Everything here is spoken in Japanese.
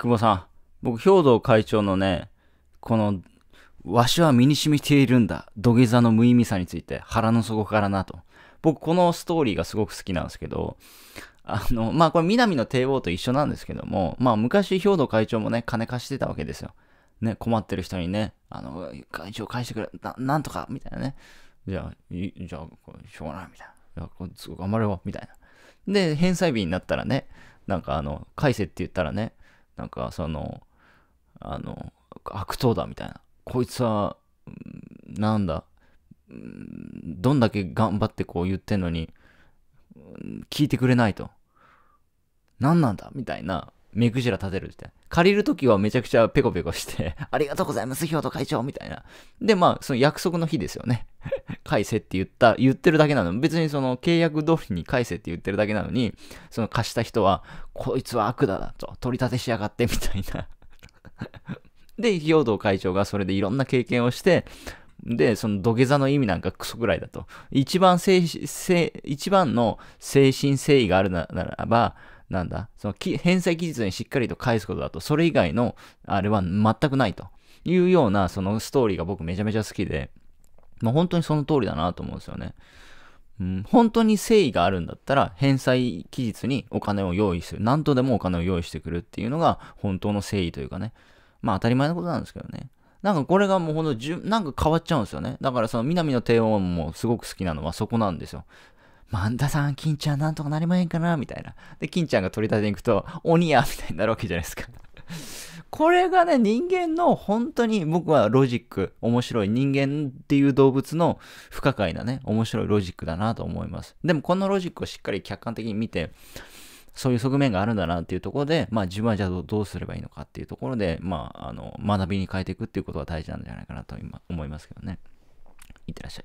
久保さん、僕、兵道会長のね、この、わしは身に染みているんだ、土下座の無意味さについて腹の底からなと。僕、このストーリーがすごく好きなんですけど、あの、まあ、これ、南の帝王と一緒なんですけども、まあ、昔、兵道会長もね、金貸してたわけですよ。ね、困ってる人にね、あの、会長返してくれ、ななんとか、みたいなね。じゃあ、じゃあ、しょうがない、みたいな。いや、これ、すごい頑張れよ、みたいな。で、返済日になったらね、なんかあの、返せって言ったらね、なんかその、あの、悪党だみたいな。こいつは、なんだ、どんだけ頑張ってこう言ってんのに、聞いてくれないと。何なんだみたいな目くじら立てるって。借りるときはめちゃくちゃペコペコして ありがとうございます、ひょうと会長みたいな。で、まあ、その約束の日ですよね返せって言った、言ってるだけなの。別にその契約通りに返せって言ってるだけなのに、その貸した人は、こいつは悪だだと、取り立てしやがってみたいな で、兵道会長がそれでいろんな経験をして、で、その土下座の意味なんかクソぐらいだと。一番精精一番の精神誠意があるならば、なんだ、その返済期日にしっかりと返すことだと、それ以外のあれは全くないというような、そのストーリーが僕めちゃめちゃ好きで、まあ、本当にその通りだなと思うんですよね。うん、本当に誠意があるんだったら、返済期日にお金を用意する。何とでもお金を用意してくるっていうのが、本当の誠意というかね。まあ当たり前のことなんですけどね。なんかこれがもうほんとじゅ、なんか変わっちゃうんですよね。だからその、南の帝王もすごく好きなのはそこなんですよ。マンダさん、金ちゃんなんとかなりまへんかなみたいな。で、金ちゃんが取り立てに行くと、鬼やみたいになるわけじゃないですか。これがね、人間の本当に僕はロジック、面白い。人間っていう動物の不可解なね、面白いロジックだなと思います。でもこのロジックをしっかり客観的に見て、そういう側面があるんだなっていうところで、まあ自分はじゃあどうすればいいのかっていうところで、まあ、あの、学びに変えていくっていうことが大事なんじゃないかなと今思いますけどね。いってらっしゃい。